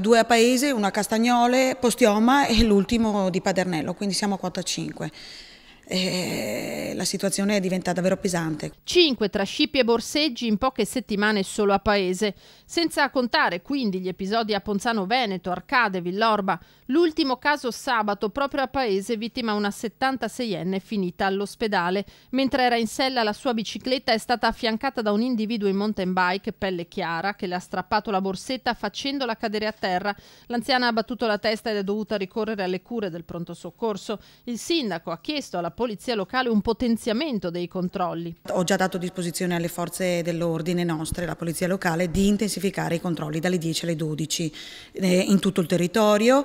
Due a Paese, una a Castagnole, Postioma e l'ultimo di Padernello, quindi siamo a quota 5 eh, la situazione è diventata davvero pesante. Cinque tra scippi e borseggi in poche settimane solo a Paese, senza contare quindi gli episodi a Ponzano Veneto, Arcade, Villorba, l'ultimo caso sabato proprio a Paese vittima una 76enne finita all'ospedale, mentre era in sella la sua bicicletta è stata affiancata da un individuo in mountain bike pelle chiara che le ha strappato la borsetta facendola cadere a terra. L'anziana ha battuto la testa ed è dovuta ricorrere alle cure del pronto soccorso. Il sindaco ha chiesto alla polizia locale un potenziamento dei controlli. Ho già dato disposizione alle forze dell'ordine nostre, la polizia locale, di intensificare i controlli dalle 10 alle 12 eh, in tutto il territorio,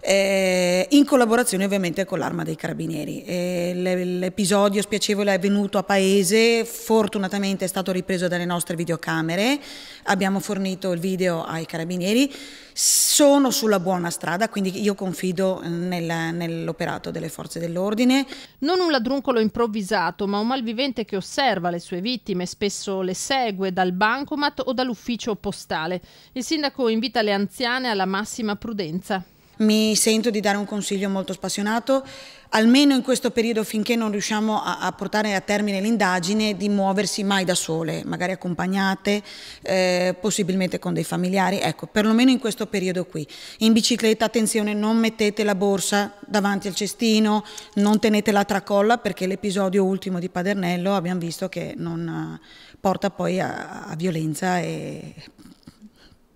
eh, in collaborazione ovviamente con l'arma dei carabinieri. Eh, L'episodio spiacevole è avvenuto a Paese, fortunatamente è stato ripreso dalle nostre videocamere, abbiamo fornito il video ai carabinieri, sono sulla buona strada, quindi io confido nel, nell'operato delle forze dell'ordine. Non un ladruncolo improvvisato, ma un malvivente che osserva le sue vittime, spesso le segue dal bancomat o dall'ufficio postale. Il sindaco invita le anziane alla massima prudenza. Mi sento di dare un consiglio molto spassionato, almeno in questo periodo finché non riusciamo a, a portare a termine l'indagine di muoversi mai da sole, magari accompagnate, eh, possibilmente con dei familiari, ecco, perlomeno in questo periodo qui. In bicicletta attenzione, non mettete la borsa davanti al cestino, non tenete la tracolla perché l'episodio ultimo di Padernello abbiamo visto che non eh, porta poi a, a violenza e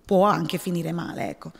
può anche finire male. Ecco.